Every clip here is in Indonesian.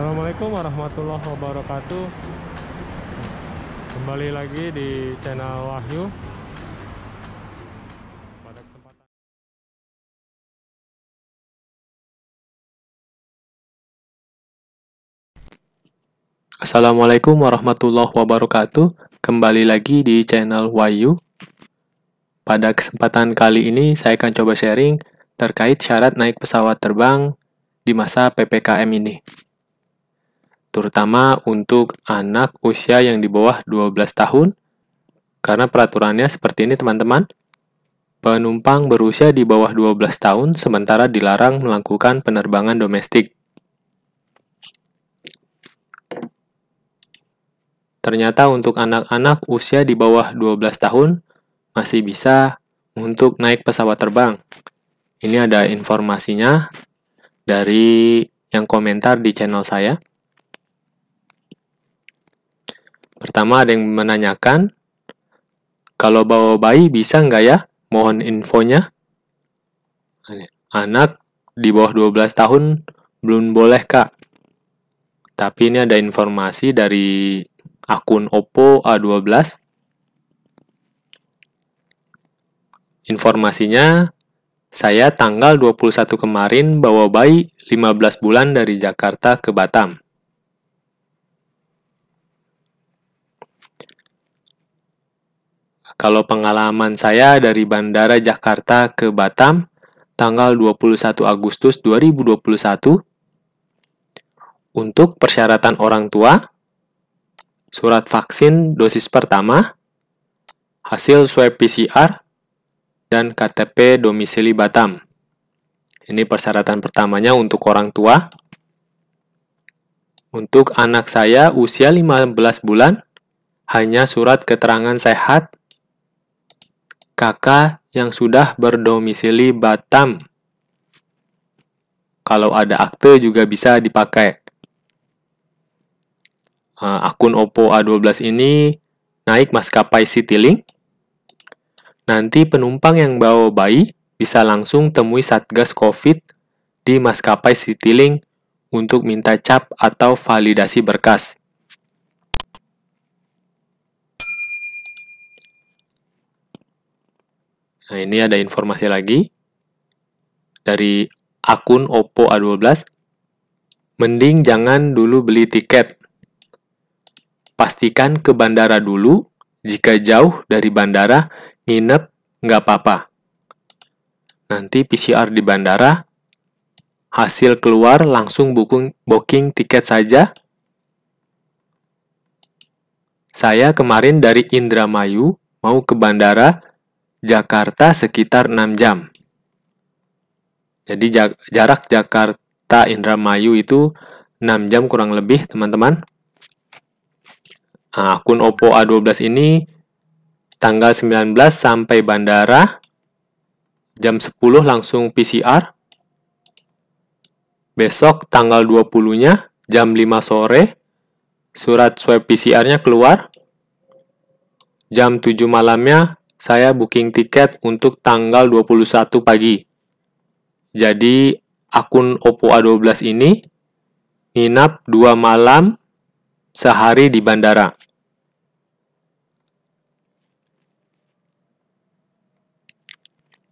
Assalamualaikum warahmatullahi wabarakatuh Kembali lagi di channel Wahyu Assalamualaikum warahmatullahi wabarakatuh Kembali lagi di channel Wahyu Pada kesempatan kali ini saya akan coba sharing terkait syarat naik pesawat terbang di masa PPKM ini terutama untuk anak usia yang di bawah 12 tahun, karena peraturannya seperti ini teman-teman. Penumpang berusia di bawah 12 tahun sementara dilarang melakukan penerbangan domestik. Ternyata untuk anak-anak usia di bawah 12 tahun masih bisa untuk naik pesawat terbang. Ini ada informasinya dari yang komentar di channel saya. Pertama ada yang menanyakan, kalau bawa bayi bisa nggak ya? Mohon infonya. Anak di bawah 12 tahun belum boleh kak. Tapi ini ada informasi dari akun Oppo A12. Informasinya, saya tanggal 21 kemarin bawa bayi 15 bulan dari Jakarta ke Batam. Kalau pengalaman saya dari Bandara Jakarta ke Batam, tanggal 21 Agustus 2021, untuk persyaratan orang tua, surat vaksin dosis pertama, hasil swab PCR, dan KTP domisili Batam. Ini persyaratan pertamanya untuk orang tua. Untuk anak saya usia 15 bulan, hanya surat keterangan sehat kakak yang sudah berdomisili Batam. Kalau ada akte juga bisa dipakai. Eh, akun Oppo A12 ini naik maskapai Citylink. Nanti penumpang yang bawa bayi bisa langsung temui Satgas COVID di maskapai Citylink untuk minta cap atau validasi berkas. Nah, ini ada informasi lagi dari akun Oppo A12. Mending jangan dulu beli tiket. Pastikan ke bandara dulu. Jika jauh dari bandara, nginep nggak apa-apa. Nanti PCR di bandara, hasil keluar langsung booking, booking tiket saja. Saya kemarin dari Indramayu mau ke bandara, Jakarta sekitar 6 jam. Jadi jarak Jakarta Indramayu itu 6 jam kurang lebih, teman-teman. Nah, akun Oppo A12 ini tanggal 19 sampai bandara jam 10 langsung PCR. Besok tanggal 20-nya jam 5 sore surat swab PCR-nya keluar. Jam 7 malamnya saya booking tiket untuk tanggal 21 pagi. Jadi akun Oppo A12 ini nginap dua malam sehari di bandara.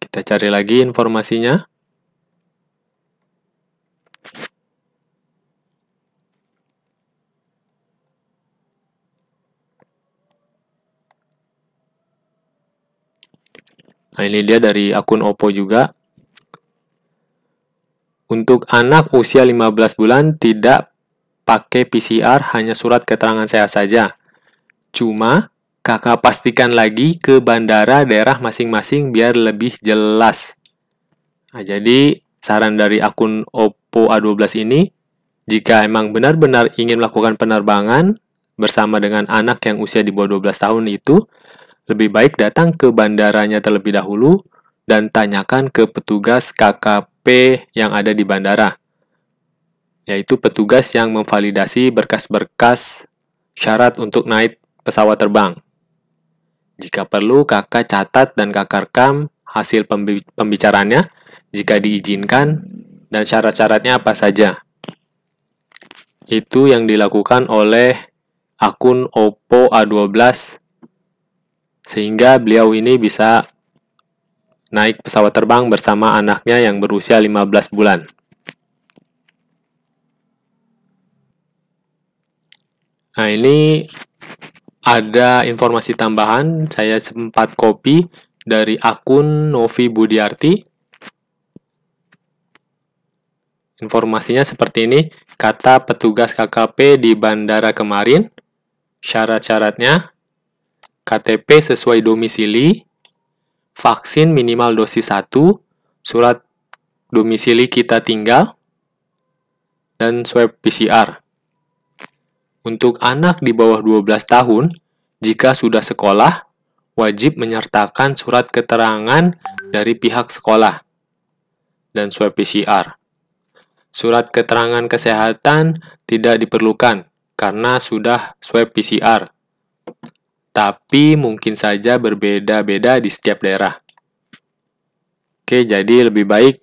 Kita cari lagi informasinya. Nah, ini dia dari akun Oppo juga. Untuk anak usia 15 bulan tidak pakai PCR, hanya surat keterangan sehat saja. Cuma kakak pastikan lagi ke bandara daerah masing-masing biar lebih jelas. Nah, jadi saran dari akun Oppo A12 ini, jika emang benar-benar ingin melakukan penerbangan bersama dengan anak yang usia di bawah 12 tahun itu, lebih baik datang ke bandaranya terlebih dahulu dan tanyakan ke petugas KKP yang ada di bandara, yaitu petugas yang memvalidasi berkas-berkas syarat untuk naik pesawat terbang. Jika perlu, kakak catat dan kakak rekam hasil pembicaranya jika diizinkan dan syarat-syaratnya apa saja. Itu yang dilakukan oleh akun Oppo A12 sehingga beliau ini bisa naik pesawat terbang bersama anaknya yang berusia 15 bulan. Nah, ini ada informasi tambahan, saya sempat copy dari akun Novi Budiarti. Informasinya seperti ini, kata petugas KKP di bandara kemarin, syarat-syaratnya, KTP sesuai domisili, vaksin minimal dosis 1, surat domisili kita tinggal, dan swab PCR. Untuk anak di bawah 12 tahun, jika sudah sekolah, wajib menyertakan surat keterangan dari pihak sekolah dan swab PCR. Surat keterangan kesehatan tidak diperlukan karena sudah swab PCR tapi mungkin saja berbeda-beda di setiap daerah. Oke, jadi lebih baik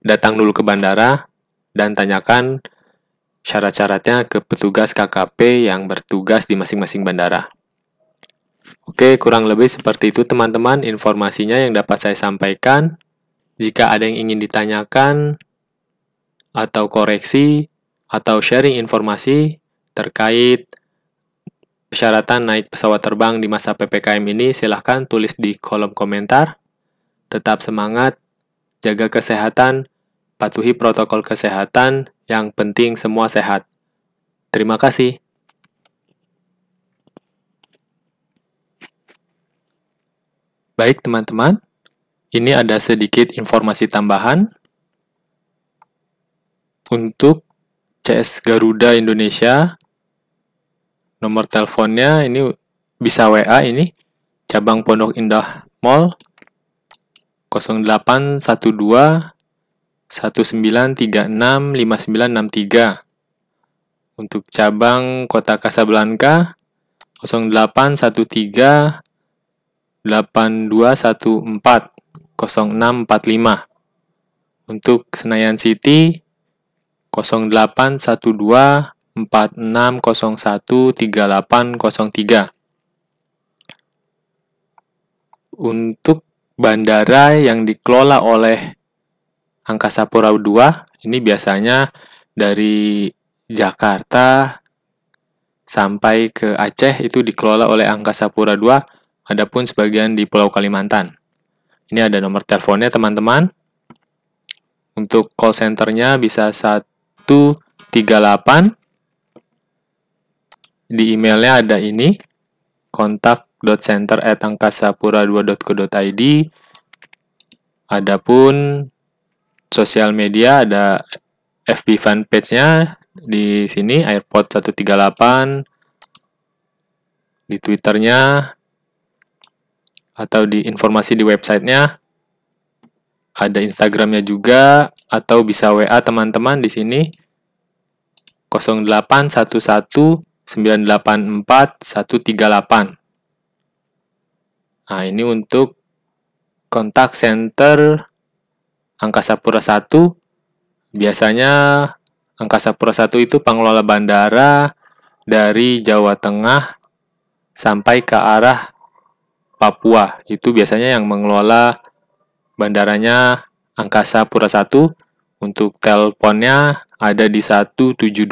datang dulu ke bandara dan tanyakan syarat-syaratnya ke petugas KKP yang bertugas di masing-masing bandara. Oke, kurang lebih seperti itu teman-teman informasinya yang dapat saya sampaikan. Jika ada yang ingin ditanyakan atau koreksi atau sharing informasi terkait persyaratan naik pesawat terbang di masa PPKM ini silahkan tulis di kolom komentar. Tetap semangat, jaga kesehatan, patuhi protokol kesehatan, yang penting semua sehat. Terima kasih. Baik teman-teman, ini ada sedikit informasi tambahan untuk CS Garuda Indonesia nomor teleponnya ini bisa WA ini cabang Pondok Indah Mall 0812 19365963 untuk cabang Kota Kasablanka 0813 8214 0645 untuk Senayan City 0812 46013803. Untuk bandara yang dikelola oleh Angkasa Pura II, ini biasanya dari Jakarta sampai ke Aceh itu dikelola oleh Angkasa Pura II, adapun sebagian di Pulau Kalimantan. Ini ada nomor teleponnya teman-teman. Untuk call centernya bisa 138 di emailnya ada ini, kontak.center@angkasapura2.co.id. Adapun sosial media ada FB fanpage-nya di sini airpod 138 di Twitternya atau di informasi di websitenya ada Instagramnya juga atau bisa WA teman-teman di sini 0811 984138. Nah, ini untuk kontak center Angkasa Pura 1. Biasanya Angkasa Pura 1 itu pengelola bandara dari Jawa Tengah sampai ke arah Papua. Itu biasanya yang mengelola bandaranya Angkasa Pura 1. Untuk teleponnya ada di 172.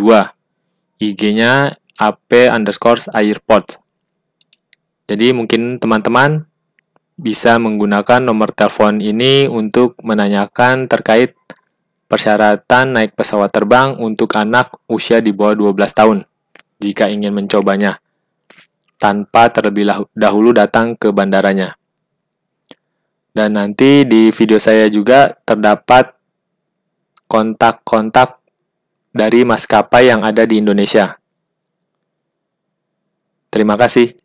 IG-nya ap underscore airpods. Jadi mungkin teman-teman bisa menggunakan nomor telepon ini untuk menanyakan terkait persyaratan naik pesawat terbang untuk anak usia di bawah 12 tahun jika ingin mencobanya tanpa terlebih dahulu datang ke bandaranya. Dan nanti di video saya juga terdapat kontak-kontak dari maskapai yang ada di Indonesia. Terima kasih.